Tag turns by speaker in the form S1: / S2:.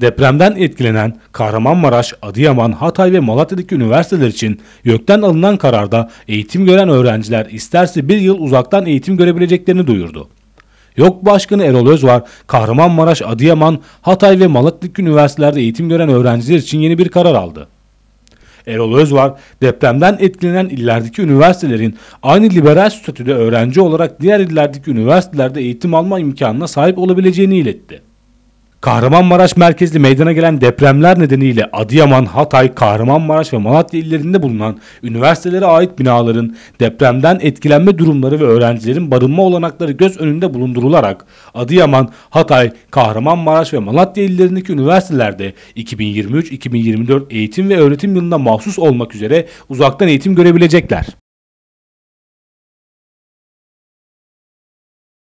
S1: Depremden etkilenen Kahramanmaraş, Adıyaman, Hatay ve Malatya'daki üniversiteler için YÖK'ten alınan kararda eğitim gören öğrenciler isterse bir yıl uzaktan eğitim görebileceklerini duyurdu. YÖK Başkanı Erol Özvar, Kahramanmaraş, Adıyaman, Hatay ve Malatya'daki üniversitelerde eğitim gören öğrenciler için yeni bir karar aldı. Erol Özvar, depremden etkilenen illerdeki üniversitelerin aynı liberal statüde öğrenci olarak diğer illerdeki üniversitelerde eğitim alma imkanına sahip olabileceğini iletti. Kahramanmaraş merkezli meydana gelen depremler nedeniyle Adıyaman, Hatay, Kahramanmaraş ve Malatya illerinde bulunan üniversitelere ait binaların depremden etkilenme durumları ve öğrencilerin barınma olanakları göz önünde bulundurularak Adıyaman, Hatay, Kahramanmaraş ve Malatya illerindeki üniversitelerde 2023-2024 eğitim ve öğretim yılında mahsus olmak üzere uzaktan eğitim görebilecekler.